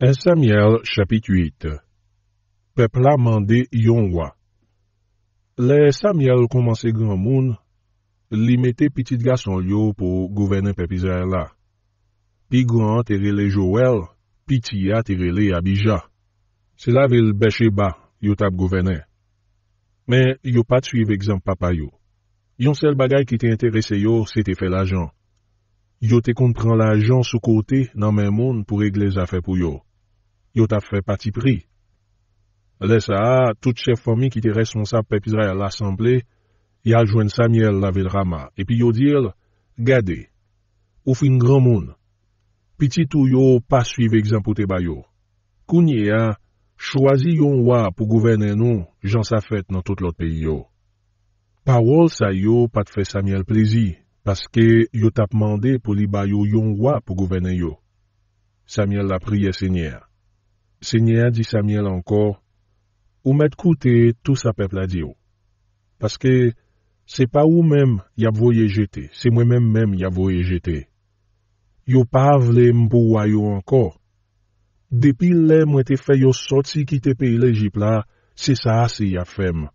En Samyel chapit 8 Pepla mande yon wwa Le Samyel komanse gran moun, li mette pitit gason yo pou gouvene pepizer la. Pi gran terele Joel, pi tia terele Abija. Se la vil beshe ba, yo tab gouvene. Men yo pat suive egzem papa yo. Yon sel bagay ki te interese yo se te fe la jan. Yo te kontran la jan sou kote nan men moun pou regle zafè pou yo. Yo ta fwe pati pri. Le sa, tout chef fomi ki te responsab pepizray al asemble, yal jwen Samuel lave l rama, epi yo dil, gade, ou fin gran moun. Peti tou yo pa suive ekzampoute bayo. Kounye a, chwazi yon wap pou gouvene nou, jan sa fwet nan tout lot peyo. Pawol sa yo pat fwe Samuel plezi, paske yo ta pman de pou li bayo yon wap pou gouvene yo. Samuel la priye senyer. Se nye a di sa miel ankor, ou mèd koute tou sa pep la diyo. Paske, se pa ou mèm yap voye jeté, se mwen mèm mèm yap voye jeté. Yo pavle mpou a yo ankor. Depi lè mwen te fè yo sotsi kite pe il ejipla, se sa ase yap fèm.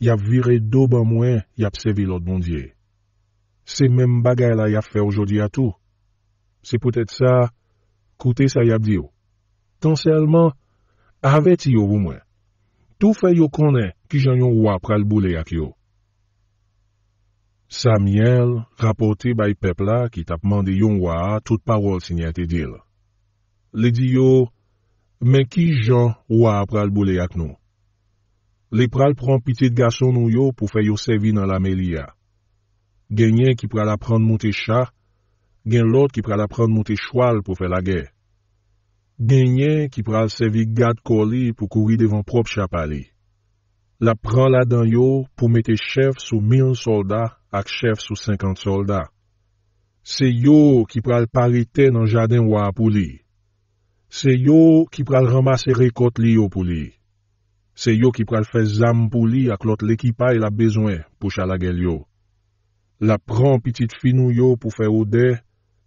Yap vire do ban mwen, yap se vilot mondye. Se mèm bagay la yap fè oujodi a tou. Se pwetet sa, koute sa yap diyo. Tansè alman, avè ti yo wou mwen. Tou fè yo konè ki jan yon wap pral boulè ak yo. Samyèl, rapote bay pepla ki tap mande yon waa, tout parol sinyate dil. Le di yo, men ki jan wap pral boulè ak nou. Le pral pran piti de gason nou yo pou fè yo sevi nan la me liya. Gen yon ki pral apran moutè chak, gen lòt ki pral apran moutè chwal pou fè la gè. Ganyen ki pral sevi gade koli pou kouri devan prop chapali. La pran ladan yo pou mete chef sou mil solda ak chef sou 50 solda. Se yo ki pral parite nan jaden wapou li. Se yo ki pral ramase rekot li yo pou li. Se yo ki pral fe zam pou li ak lot lekipay la bezoen pou chalagel yo. La pran pitit finou yo pou fe ode,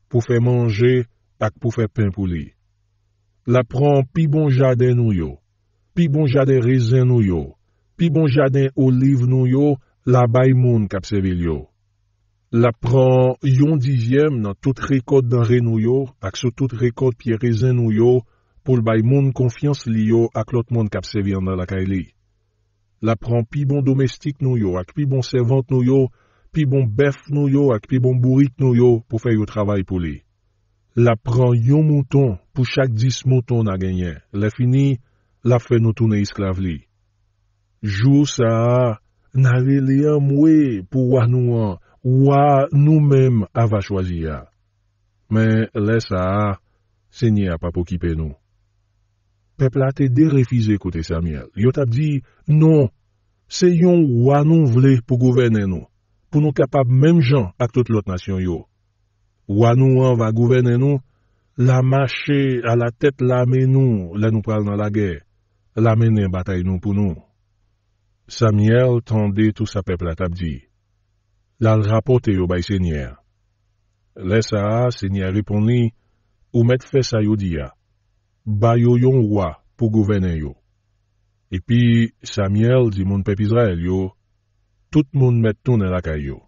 pou fe manje ak pou fe pen pou li. La pran pi bon jaden nou yo, pi bon jaden rezen nou yo, pi bon jaden oliv nou yo, la bay moun kapseve li yo. La pran yon divyem nan tout rekod dan re nou yo ak sou tout rekod pi rezen nou yo pou l bay moun konfians li yo ak lot moun kapseve nan lakay li. La pran pi bon domestik nou yo ak pi bon sevant nou yo, pi bon bef nou yo ak pi bon burik nou yo pou fe yo travay pou li. La pran yon mouton pou chak dis mouton na genyen. Le fini, la fe nou toune isklave li. Jou sa a, nare li an mwe pou wahan nou an, wahan nou menm ava chwazi a. Men, le sa a, se nye a pa pou kipe nou. Pepl a te derefize kote Samuel. Yo tap di, non, se yon wahan nou vle pou gouvene nou, pou nou kapap menm jan ak tout lot nasyon yo. Wanou an va gouvene nou, la mache alatet lame nou len nou pral nan lage, lame nen batay nou pou nou. Samyel tande tou sa pep la tabdi. Lal rapote yo bay senyer. Le sa, senyer ripon li, ou met fe sa yo dia, bayo yon wwa pou gouvene yo. E pi, Samyel di moun pep Izrael yo, tout moun met tou nel akay yo.